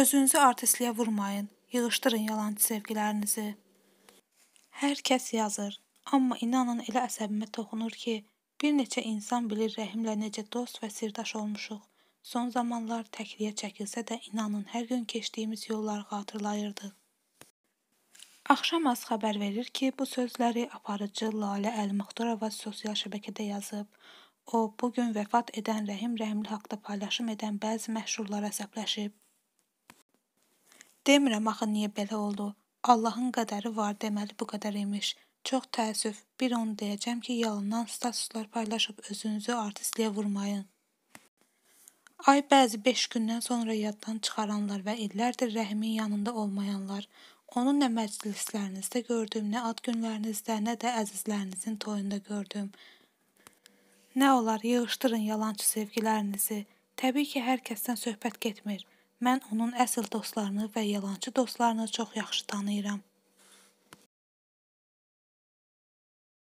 Özünüzü artistliyə vurmayın, yığışdırın yalançı sevgilərinizi. Hər kəs yazır, amma inanın elə əsəbimə toxunur ki, bir neçə insan bilir Rəhimlə necə dost və sirdaş olmuşuq. Son zamanlar təkliyə çəkilsə də inanın hər gün keçdiyimiz yolları xatırlayırdıq. Axşam az xəbər verir ki, bu sözləri aparıcı Lalə Əlmuxtarova sosial şəbəkədə yazıb. O, bu gün vəfat edən Rəhim Rəhimli haqqında paylaşım edən bəzi məşhurlara əsəbləşib. Demirəm axı niyə belə oldu. Allahın qədəri var deməli bu qədər imiş. Çox təəssüf, bir onu deyəcəm ki, yalandan statuslar paylaşıb özünüzü artistliyə vurmayın. Ay bəzi 5 gündən sonra yaddan çıxaranlar və illərdir Rəhimin yanında olmayanlar. Onu nə məclislərinizdə gördüm, nə ad günlərinizdə, nə də əzizlərinizin toyunda gördüm. Nə olar, yığışdırın yalançı sevgilərinizi. Təbii ki, hər kəsdən söhbət getmir. Mən onun əsl dostlarını və yalançı dostlarını çox yaxşı tanıyıram.